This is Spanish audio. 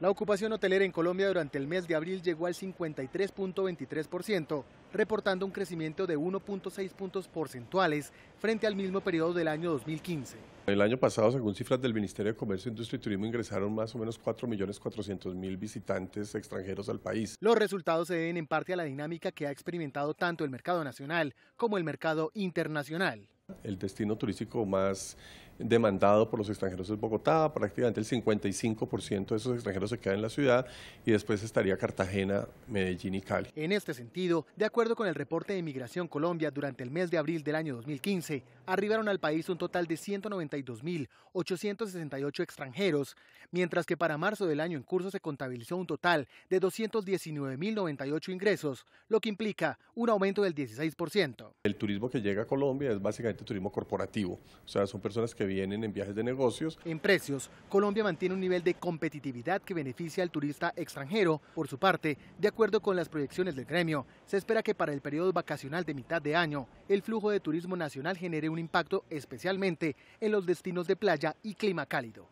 La ocupación hotelera en Colombia durante el mes de abril llegó al 53.23%, reportando un crecimiento de 1.6 puntos porcentuales frente al mismo periodo del año 2015. El año pasado, según cifras del Ministerio de Comercio, Industria y Turismo, ingresaron más o menos 4.400.000 visitantes extranjeros al país. Los resultados se deben en parte a la dinámica que ha experimentado tanto el mercado nacional como el mercado internacional. El destino turístico más demandado por los extranjeros es Bogotá, prácticamente el 55% de esos extranjeros se quedan en la ciudad y después estaría Cartagena, Medellín y Cali. En este sentido, de acuerdo con el reporte de Migración Colombia durante el mes de abril del año 2015, arribaron al país un total de 192.868 extranjeros, mientras que para marzo del año en curso se contabilizó un total de 219.098 ingresos, lo que implica un aumento del 16%. El turismo que llega a Colombia es básicamente turismo corporativo, o sea, son personas que vienen en viajes de negocios. En precios, Colombia mantiene un nivel de competitividad que beneficia al turista extranjero. Por su parte, de acuerdo con las proyecciones del gremio, se espera que para el periodo vacacional de mitad de año, el flujo de turismo nacional genere un impacto especialmente en los destinos de playa y clima cálido.